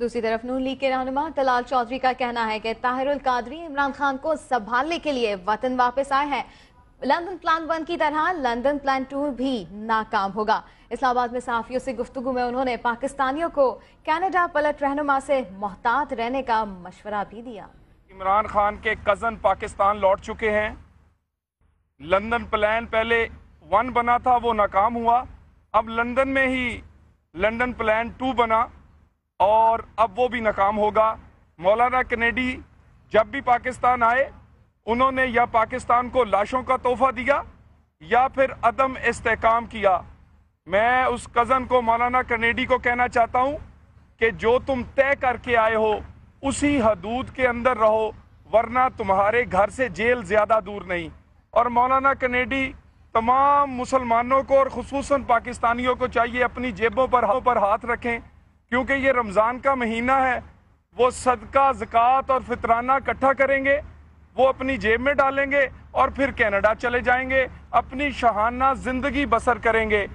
दूसरी तरफ नून लीग के रहनुमा तलाल चौधरी का कहना है कि ताहिरुल कादरी इमरान खान को संभालने के लिए वतन वापस आए हैं लंदन प्लान वन की तरह लंदन प्लान टू भी नाकाम होगा इस्लामाबाद में सहाफियों से गुफ्तु में उन्होंने पाकिस्तानियों को कैनेडा पलट रहनुमा से मोहतात रहने का मशवरा भी दिया इमरान खान के कज़न पाकिस्तान लौट चुके हैं लंदन प्लान पहले वन बना था वो नाकाम हुआ अब लंदन में ही लंदन प्लान टू बना और अब वो भी नाकाम होगा मौलाना कनेडी जब भी पाकिस्तान आए उन्होंने या पाकिस्तान को लाशों का तोहफा दिया या फिर अदम इस्तेकाम किया मैं उस कज़न को मौलाना कनेडी को कहना चाहता हूँ कि जो तुम तय करके आए हो उसी हदूद के अंदर रहो वरना तुम्हारे घर से जेल ज़्यादा दूर नहीं और मौलाना कनेडी तमाम मुसलमानों को और खसूस पाकिस्तानियों को चाहिए अपनी जेबों पर पर हाथ रखें क्योंकि ये रमज़ान का महीना है वो सदका ज़क़़त और फितराना इकट्ठा करेंगे वो अपनी जेब में डालेंगे और फिर कनाडा चले जाएंगे अपनी शहाना ज़िंदगी बसर करेंगे